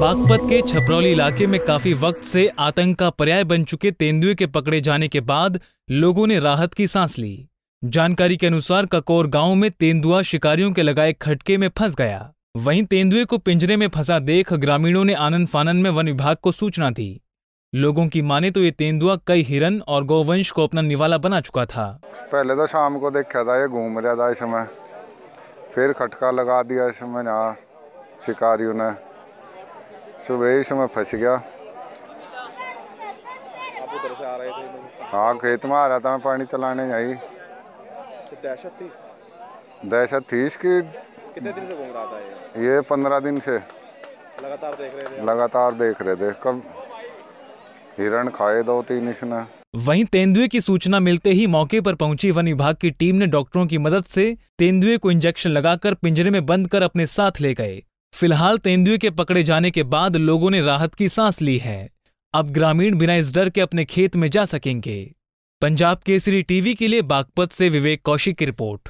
बागपत के छपरौली इलाके में काफी वक्त से आतंक का पर्याय बन चुके तेंदुए के पकड़े जाने के बाद लोगों ने राहत की सांस ली जानकारी के अनुसार ककोर गांव में तेंदुआ शिकारियों के लगाए खटके में फंस गया वहीं तेंदुए को पिंजरे में फंसा देख ग्रामीणों ने आनंद फानंद में वन विभाग को सूचना दी लोगों की माने तो ये तेंदुआ कई हिरन और गौवंश को अपना निवाला बना चुका था पहले तो शाम को देखा था ये घूम रहा था इसमें फिर खटका लगा दिया इसमें शिकारियों ने सुबह ही समय फंस गया हाँ खेत में आ रहा था मैं पानी चलाने आई तो दहशत थी दहशत थी इसकी कितने दिन से घूम रहा था ये ये पंद्रह दिन से लगातार देख रहे थे लगातार देख रहे थे कब हिरण खाए दो तीन इसने वहीं तेंदुए की सूचना मिलते ही मौके पर पहुंची वन विभाग की टीम ने डॉक्टरों की मदद से तेंदुए को इंजेक्शन लगाकर पिंजरे में बंद कर अपने साथ ले गए फिलहाल तेंदुए के पकड़े जाने के बाद लोगों ने राहत की सांस ली है अब ग्रामीण बिना इस डर के अपने खेत में जा सकेंगे पंजाब केसरी टीवी के लिए बागपत से विवेक कौशिक की रिपोर्ट